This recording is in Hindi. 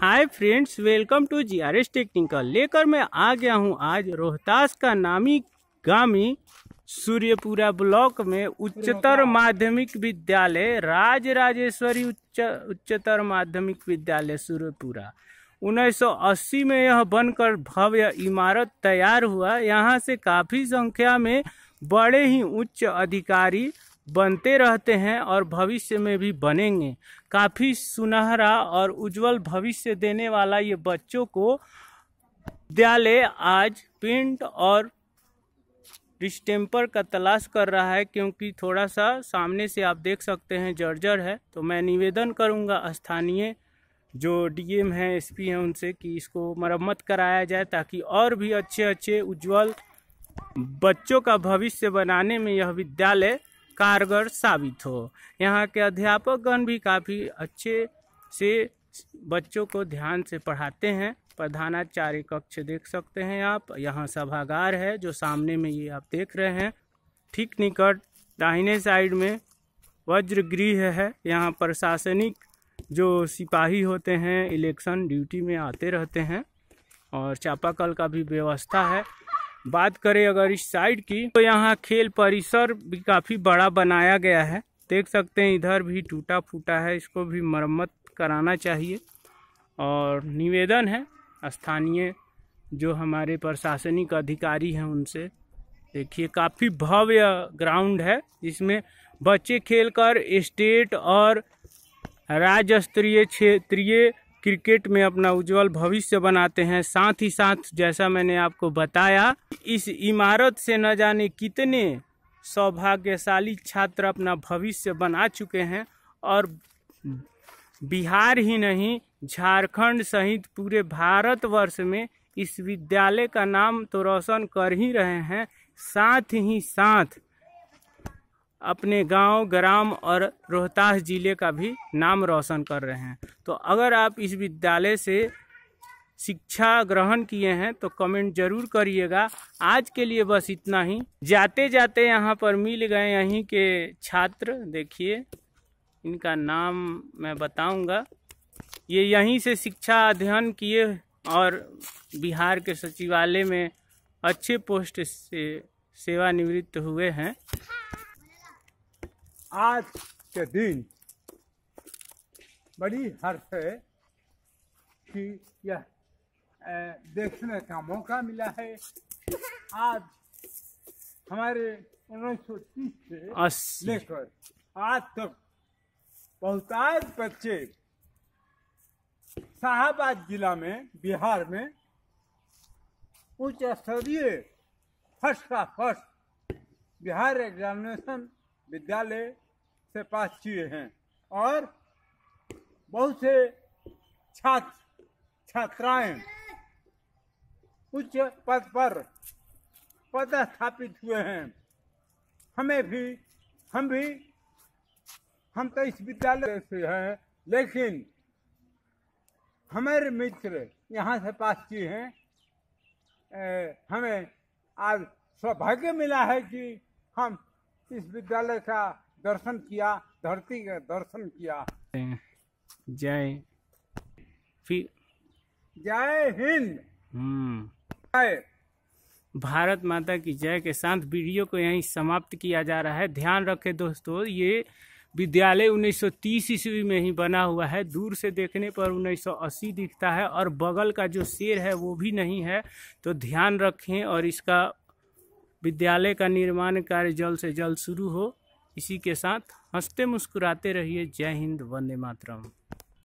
Hi friends welcome to G R S technical लेकर मैं आ गया हूँ आज रोहतास का नामी गामी सूर्यपुरा ब्लॉक में उच्चतर माध्यमिक विद्यालय राज राजेश्वरी उच्च उच्चतर माध्यमिक विद्यालय सूर्यपुरा 1980 में यह बनकर भव्य इमारत तैयार हुआ यहाँ से काफ़ी संख्या में बड़े ही उच्च अधिकारी बनते रहते हैं और भविष्य में भी बनेंगे काफ़ी सुनहरा और उज्जवल भविष्य देने वाला ये बच्चों को विद्यालय आज पेंट और डिस्टेम्पर का तलाश कर रहा है क्योंकि थोड़ा सा सामने से आप देख सकते हैं जर्जर है तो मैं निवेदन करूंगा स्थानीय जो डीएम है एसपी हैं उनसे कि इसको मरम्मत कराया जाए ताकि और भी अच्छे अच्छे उज्जवल बच्चों का भविष्य बनाने में यह विद्यालय कारगर साबित हो यहाँ के अध्यापकगण भी काफ़ी अच्छे से बच्चों को ध्यान से पढ़ाते हैं प्रधानाचार्य कक्ष देख सकते हैं आप यहाँ सभागार है जो सामने में ये आप देख रहे हैं ठीक निकट दाहिने साइड में वज्र गृह है यहाँ प्रशासनिक जो सिपाही होते हैं इलेक्शन ड्यूटी में आते रहते हैं और चापाकल का भी व्यवस्था है बात करें अगर इस साइड की तो यहाँ खेल परिसर भी काफ़ी बड़ा बनाया गया है देख सकते हैं इधर भी टूटा फूटा है इसको भी मरम्मत कराना चाहिए और निवेदन है स्थानीय जो हमारे प्रशासनिक अधिकारी हैं उनसे देखिए काफ़ी भव्य ग्राउंड है जिसमें बच्चे खेलकर स्टेट और राज्य स्तरीय क्षेत्रीय क्रिकेट में अपना उज्जवल भविष्य बनाते हैं साथ ही साथ जैसा मैंने आपको बताया इस इमारत से न जाने कितने सौभाग्यशाली छात्र अपना भविष्य बना चुके हैं और बिहार ही नहीं झारखंड सहित पूरे भारतवर्ष में इस विद्यालय का नाम तो रोशन कर ही रहे हैं साथ ही साथ अपने गांव, ग्राम और रोहतास ज़िले का भी नाम रोशन कर रहे हैं तो अगर आप इस विद्यालय से शिक्षा ग्रहण किए हैं तो कमेंट जरूर करिएगा आज के लिए बस इतना ही जाते जाते यहाँ पर मिल गए यहीं के छात्र देखिए इनका नाम मैं बताऊंगा ये यहीं से शिक्षा अध्ययन किए और बिहार के सचिवालय में अच्छे पोस्ट से सेवानिवृत्त हुए हैं आज के दिन बड़ी हर्ष है कि यह देखने का मौका मिला है आज हमारे उन्नीस सौ तीस से लेकर आज तक बहुतायत बच्चे शाहबाद जिला में बिहार में उच्च स्तरीय फर्स्ट का फर्स्ट बिहार एग्जामिनेशन विद्यालय से पास किए हैं और बहुत से छात्र छात्राएं उच्च पद पर पदस्थापित हुए हैं हमें भी हम भी हम तो इस विद्यालय से हैं लेकिन हमारे मित्र यहाँ से पास किए हैं ए, हमें आज सौभाग्य मिला है कि हम इस विद्यालय का दर्शन किया धरती का दर्शन किया जय फिर जय हिंद हम्म। जय भारत माता की जय के साथ वीडियो को यहीं समाप्त किया जा रहा है ध्यान रखें दोस्तों ये विद्यालय 1930 ईस्वी में ही बना हुआ है दूर से देखने पर 1980 दिखता है और बगल का जो शेर है वो भी नहीं है तो ध्यान रखें और इसका विद्यालय का निर्माण कार्य जल्द से जल्द शुरू हो इसी के साथ हंसते मुस्कुराते रहिए जय हिंद वंदे मातरम